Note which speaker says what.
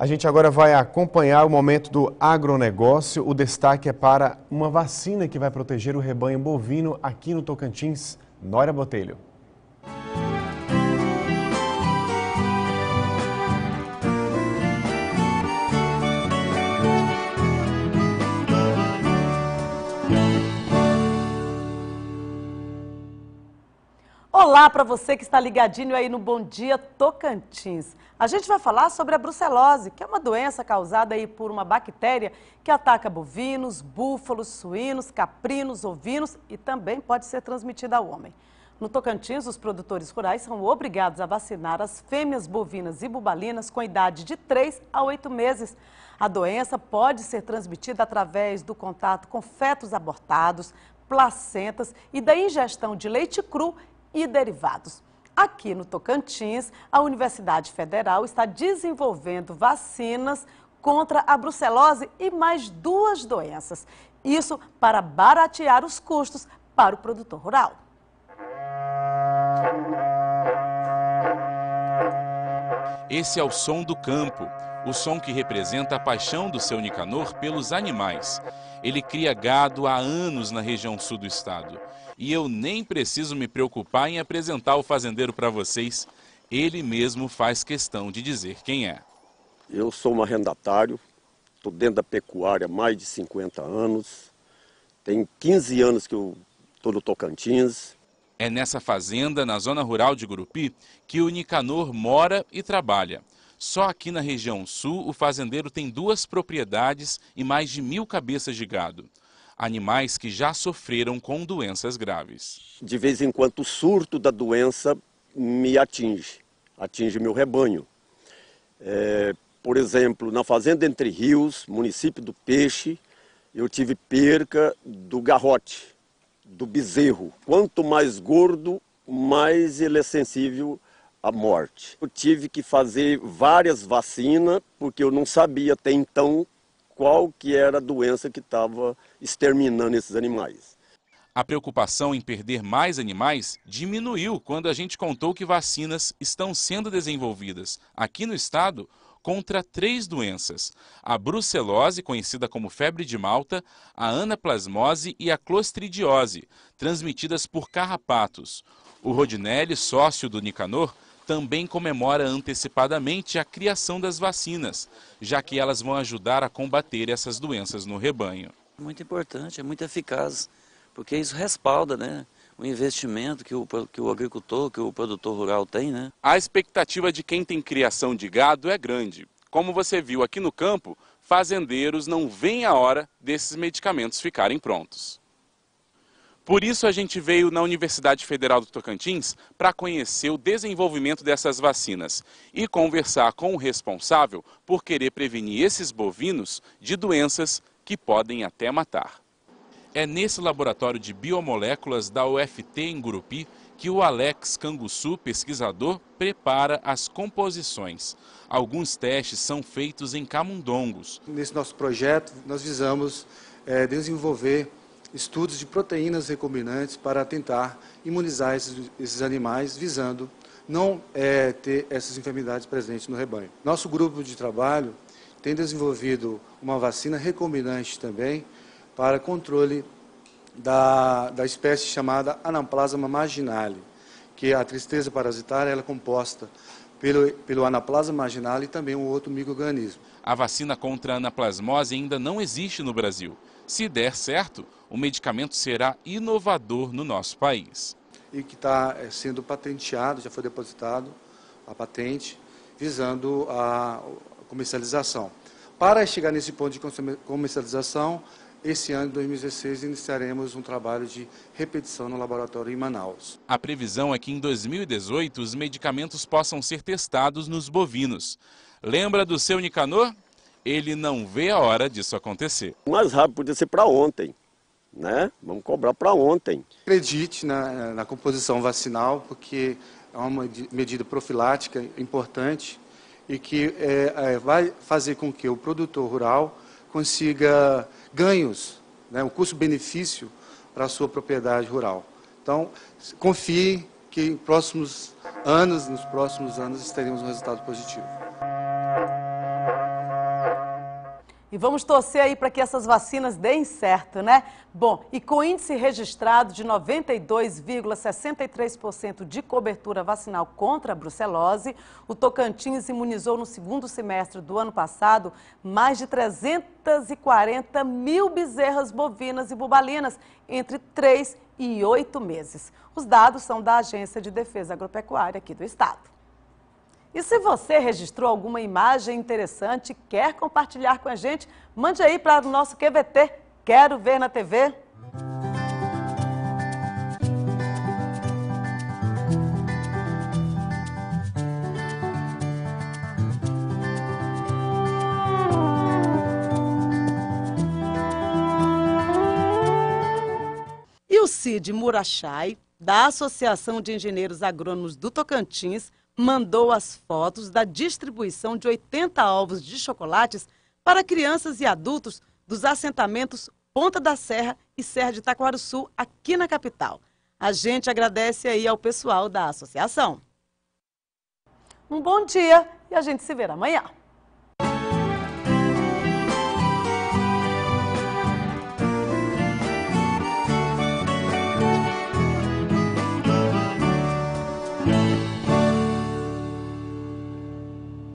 Speaker 1: A gente agora vai acompanhar o momento do agronegócio. O destaque é para uma vacina que vai proteger o rebanho bovino aqui no Tocantins. Nora Botelho.
Speaker 2: Olá para você que está ligadinho aí no Bom Dia Tocantins. A gente vai falar sobre a brucelose, que é uma doença causada aí por uma bactéria que ataca bovinos, búfalos, suínos, caprinos, ovinos e também pode ser transmitida ao homem. No Tocantins, os produtores rurais são obrigados a vacinar as fêmeas bovinas e bubalinas com idade de 3 a 8 meses. A doença pode ser transmitida através do contato com fetos abortados, placentas e da ingestão de leite cru e derivados. Aqui no Tocantins, a Universidade Federal está desenvolvendo vacinas contra a brucelose e mais duas doenças. Isso para baratear os custos para o produtor rural.
Speaker 3: Esse é o som do campo o som que representa a paixão do seu Nicanor pelos animais. Ele cria gado há anos na região sul do estado. E eu nem preciso me preocupar em apresentar o fazendeiro para vocês. Ele mesmo faz questão de dizer quem é.
Speaker 4: Eu sou um arrendatário, estou dentro da pecuária há mais de 50
Speaker 3: anos. tem 15
Speaker 4: anos que eu estou no Tocantins.
Speaker 3: É nessa fazenda, na zona rural de Gurupi, que o Nicanor mora e trabalha. Só aqui na região sul, o fazendeiro tem duas propriedades e mais de mil cabeças de gado. Animais que já sofreram com doenças graves.
Speaker 4: De vez em quando, o surto da doença me atinge, atinge meu rebanho. É, por exemplo, na Fazenda Entre Rios, município do Peixe, eu tive perca do garrote, do bezerro. Quanto mais gordo, mais ele é sensível a morte. Eu tive que fazer várias vacinas, porque eu não sabia até então qual que era a doença que estava exterminando esses animais.
Speaker 3: A preocupação em perder mais animais diminuiu quando a gente contou que vacinas estão sendo desenvolvidas aqui no estado contra três doenças: a brucelose, conhecida como febre de Malta, a anaplasmose e a clostridiose, transmitidas por carrapatos. O Rodinelli, sócio do Nicanor, também comemora antecipadamente a criação das vacinas, já que elas vão ajudar a combater essas doenças no rebanho.
Speaker 4: Muito importante, é muito eficaz, porque isso respalda, né? o investimento que o, que o agricultor, que o produtor rural tem, né?
Speaker 3: A expectativa de quem tem criação de gado é grande. Como você viu aqui no campo, fazendeiros não veem a hora desses medicamentos ficarem prontos. Por isso, a gente veio na Universidade Federal do Tocantins para conhecer o desenvolvimento dessas vacinas e conversar com o responsável por querer prevenir esses bovinos de doenças que podem até matar. É nesse laboratório de biomoléculas da UFT em Gurupi que o Alex Canguçu, pesquisador, prepara as composições. Alguns testes são feitos em camundongos.
Speaker 1: Nesse nosso projeto, nós visamos é, desenvolver estudos de proteínas recombinantes para tentar imunizar esses, esses animais, visando não é, ter essas enfermidades presentes no rebanho. Nosso grupo de trabalho tem desenvolvido uma vacina recombinante também para controle da, da espécie chamada Anaplasma marginale, que a tristeza parasitária ela é composta pelo, pelo anaplasma marginal e também um outro microorganismo.
Speaker 3: A vacina contra a anaplasmose ainda não existe no Brasil. Se der certo, o medicamento será inovador no nosso país.
Speaker 1: E que está eh, sendo patenteado, já foi depositado a patente, visando a comercialização. Para chegar nesse ponto de comercialização, esse ano, 2016, iniciaremos um trabalho de repetição no laboratório em Manaus.
Speaker 3: A previsão é que em 2018 os medicamentos possam ser testados nos bovinos. Lembra do seu Nicanor? Ele não vê a hora disso acontecer.
Speaker 4: O mais rápido podia ser para ontem, né? Vamos cobrar para ontem.
Speaker 1: Acredite na, na composição vacinal, porque é uma medida profilática importante e que é, é, vai fazer com que o produtor rural consiga ganhos, né, um custo-benefício para a sua propriedade rural. Então, confie que em próximos anos, nos próximos anos, teremos um resultado positivo.
Speaker 2: vamos torcer aí para que essas vacinas deem certo, né? Bom, e com índice registrado de 92,63% de cobertura vacinal contra a brucelose, o Tocantins imunizou no segundo semestre do ano passado mais de 340 mil bezerras bovinas e bubalinas entre 3 e 8 meses. Os dados são da Agência de Defesa Agropecuária aqui do Estado. E se você registrou alguma imagem interessante quer compartilhar com a gente, mande aí para o nosso QVT Quero Ver na TV. E o Cid Murachai, da Associação de Engenheiros Agrônomos do Tocantins, mandou as fotos da distribuição de 80 ovos de chocolates para crianças e adultos dos assentamentos Ponta da Serra e Serra de Sul aqui na capital. A gente agradece aí ao pessoal da associação. Um bom dia e a gente se vê amanhã.